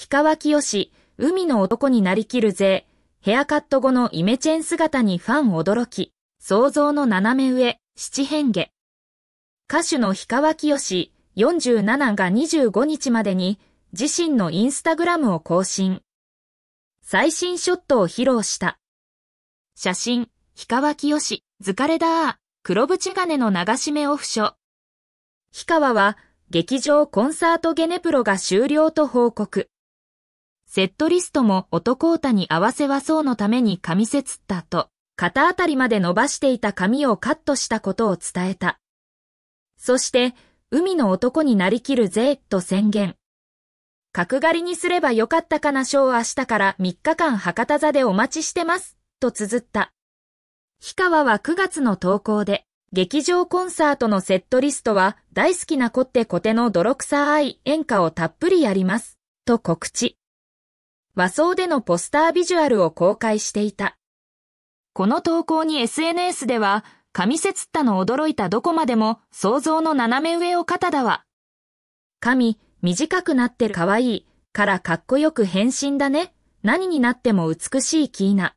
氷川清、海の男になりきるぜ、ヘアカット後のイメチェン姿にファン驚き、想像の斜め上、七変化。歌手の氷川清、四十47が25日までに、自身のインスタグラムを更新。最新ショットを披露した。写真、氷川清、疲れだー、黒縁金の流し目オフ書。氷川は、劇場コンサートゲネプロが終了と報告。セットリストも男歌に合わせはそうのために紙せつったと、肩あたりまで伸ばしていた髪をカットしたことを伝えた。そして、海の男になりきるぜ、と宣言。角刈りにすればよかったかなショー明日から3日間博多座でお待ちしてます、と綴った。氷川は9月の投稿で、劇場コンサートのセットリストは大好きな子ってこての泥臭い演歌をたっぷりやります、と告知。和装でのポスタービジュアルを公開していた。この投稿に SNS では、神せつったの驚いたどこまでも想像の斜め上を肩だわ。神、短くなって可愛いからかっこよく変身だね。何になっても美しいキーナ。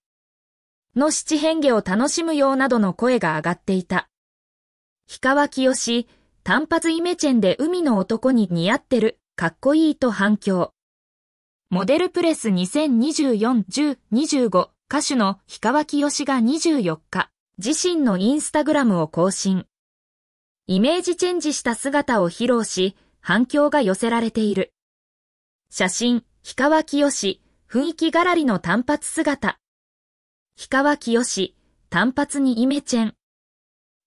の七変化を楽しむようなどの声が上がっていた。氷川きよし、単発イメチェンで海の男に似合ってる、かっこいいと反響。モデルプレス2024-10-25歌手の氷川きよしが24日、自身のインスタグラムを更新。イメージチェンジした姿を披露し、反響が寄せられている。写真、氷川きよし、雰囲気がらりの単発姿。氷川きよし、単発にイメチェン。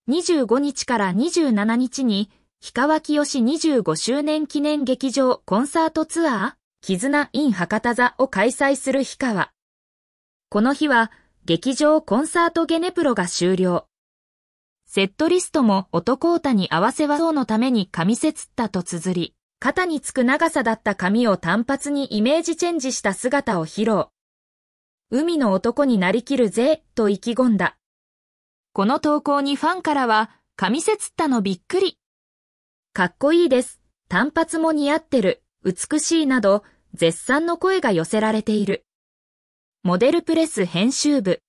25日から27日に、氷川きよし25周年記念劇場コンサートツアー絆 in 博多座を開催する日川。この日は、劇場コンサートゲネプロが終了。セットリストも男歌に合わせ和装のために紙せつったと綴り、肩につく長さだった髪を単発にイメージチェンジした姿を披露。海の男になりきるぜ、と意気込んだ。この投稿にファンからは、紙せつったのびっくり。かっこいいです。単発も似合ってる。美しいなど、絶賛の声が寄せられている。モデルプレス編集部